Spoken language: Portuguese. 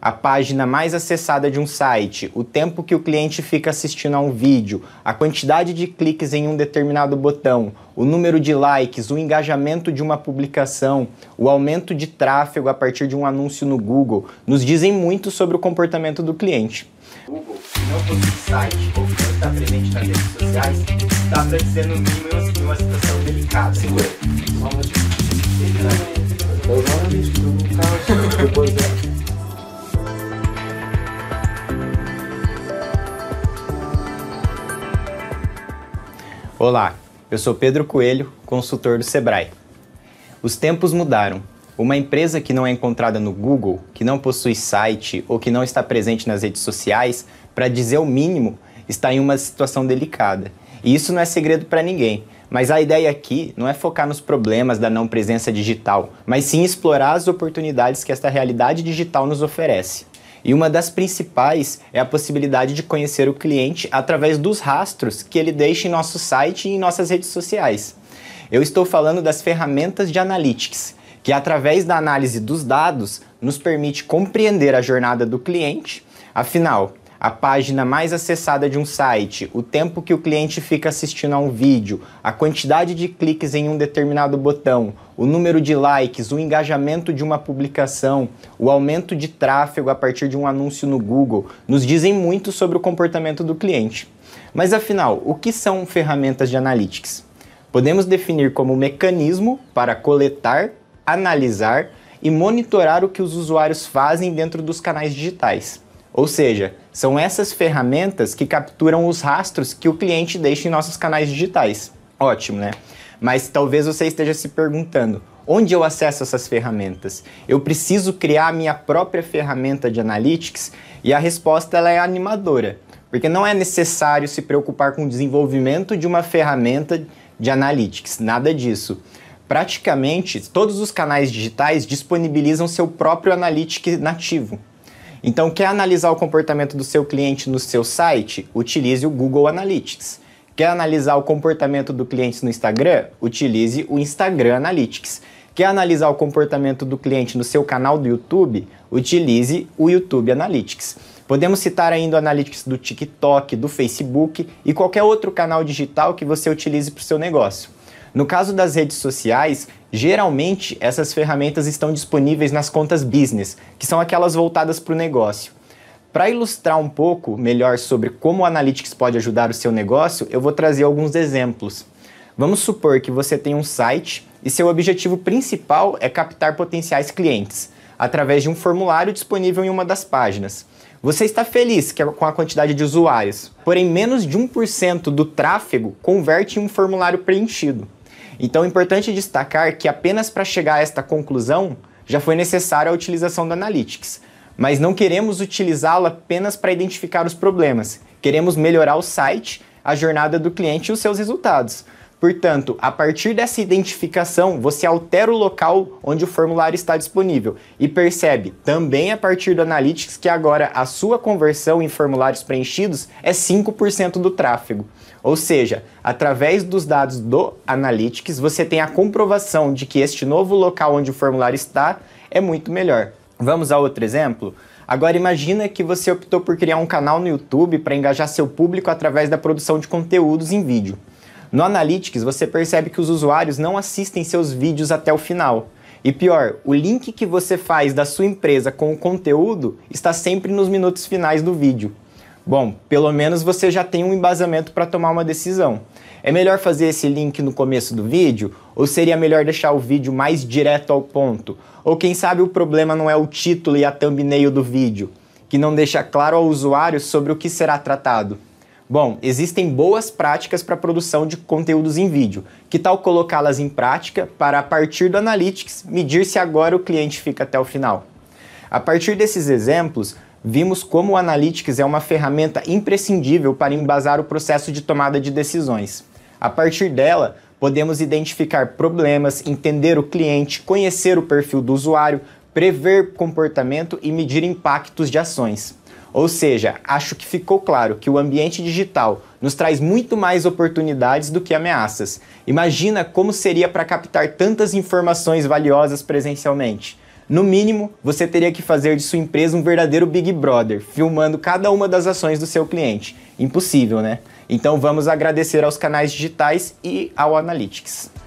a página mais acessada de um site, o tempo que o cliente fica assistindo a um vídeo, a quantidade de cliques em um determinado botão, o número de likes, o engajamento de uma publicação, o aumento de tráfego a partir de um anúncio no Google, nos dizem muito sobre o comportamento do cliente. Google, se não fosse site ou não está presente nas redes sociais, está no mínimo assim, uma situação delicada. Segura. Olá, eu sou Pedro Coelho, consultor do Sebrae. Os tempos mudaram. Uma empresa que não é encontrada no Google, que não possui site ou que não está presente nas redes sociais, para dizer o mínimo, está em uma situação delicada. E isso não é segredo para ninguém. Mas a ideia aqui não é focar nos problemas da não presença digital, mas sim explorar as oportunidades que esta realidade digital nos oferece. E uma das principais é a possibilidade de conhecer o cliente através dos rastros que ele deixa em nosso site e em nossas redes sociais. Eu estou falando das ferramentas de analytics, que através da análise dos dados nos permite compreender a jornada do cliente. Afinal, a página mais acessada de um site, o tempo que o cliente fica assistindo a um vídeo, a quantidade de cliques em um determinado botão o número de likes, o engajamento de uma publicação, o aumento de tráfego a partir de um anúncio no Google, nos dizem muito sobre o comportamento do cliente. Mas afinal, o que são ferramentas de analytics? Podemos definir como mecanismo para coletar, analisar e monitorar o que os usuários fazem dentro dos canais digitais. Ou seja, são essas ferramentas que capturam os rastros que o cliente deixa em nossos canais digitais. Ótimo, né? Mas talvez você esteja se perguntando: onde eu acesso essas ferramentas? Eu preciso criar a minha própria ferramenta de analytics? E a resposta ela é animadora, porque não é necessário se preocupar com o desenvolvimento de uma ferramenta de analytics, nada disso. Praticamente todos os canais digitais disponibilizam seu próprio analytics nativo. Então, quer analisar o comportamento do seu cliente no seu site? Utilize o Google Analytics. Quer analisar o comportamento do cliente no Instagram? Utilize o Instagram Analytics. Quer analisar o comportamento do cliente no seu canal do YouTube? Utilize o YouTube Analytics. Podemos citar ainda o Analytics do TikTok, do Facebook e qualquer outro canal digital que você utilize para o seu negócio. No caso das redes sociais, geralmente essas ferramentas estão disponíveis nas contas business, que são aquelas voltadas para o negócio. Para ilustrar um pouco melhor sobre como o Analytics pode ajudar o seu negócio, eu vou trazer alguns exemplos. Vamos supor que você tem um site e seu objetivo principal é captar potenciais clientes através de um formulário disponível em uma das páginas. Você está feliz com a quantidade de usuários, porém menos de 1% do tráfego converte em um formulário preenchido. Então é importante destacar que apenas para chegar a esta conclusão já foi necessária a utilização do Analytics, mas não queremos utilizá-lo apenas para identificar os problemas. Queremos melhorar o site, a jornada do cliente e os seus resultados. Portanto, a partir dessa identificação, você altera o local onde o formulário está disponível e percebe também a partir do Analytics que agora a sua conversão em formulários preenchidos é 5% do tráfego. Ou seja, através dos dados do Analytics, você tem a comprovação de que este novo local onde o formulário está é muito melhor. Vamos a outro exemplo? Agora imagina que você optou por criar um canal no YouTube para engajar seu público através da produção de conteúdos em vídeo. No Analytics, você percebe que os usuários não assistem seus vídeos até o final. E pior, o link que você faz da sua empresa com o conteúdo está sempre nos minutos finais do vídeo. Bom, pelo menos você já tem um embasamento para tomar uma decisão. É melhor fazer esse link no começo do vídeo ou seria melhor deixar o vídeo mais direto ao ponto? Ou quem sabe o problema não é o título e a thumbnail do vídeo, que não deixa claro ao usuário sobre o que será tratado? Bom, existem boas práticas para a produção de conteúdos em vídeo. Que tal colocá-las em prática para, a partir do Analytics, medir se agora o cliente fica até o final? A partir desses exemplos, vimos como o Analytics é uma ferramenta imprescindível para embasar o processo de tomada de decisões. A partir dela, Podemos identificar problemas, entender o cliente, conhecer o perfil do usuário, prever comportamento e medir impactos de ações. Ou seja, acho que ficou claro que o ambiente digital nos traz muito mais oportunidades do que ameaças. Imagina como seria para captar tantas informações valiosas presencialmente. No mínimo, você teria que fazer de sua empresa um verdadeiro Big Brother, filmando cada uma das ações do seu cliente. Impossível, né? Então vamos agradecer aos canais digitais e ao Analytics.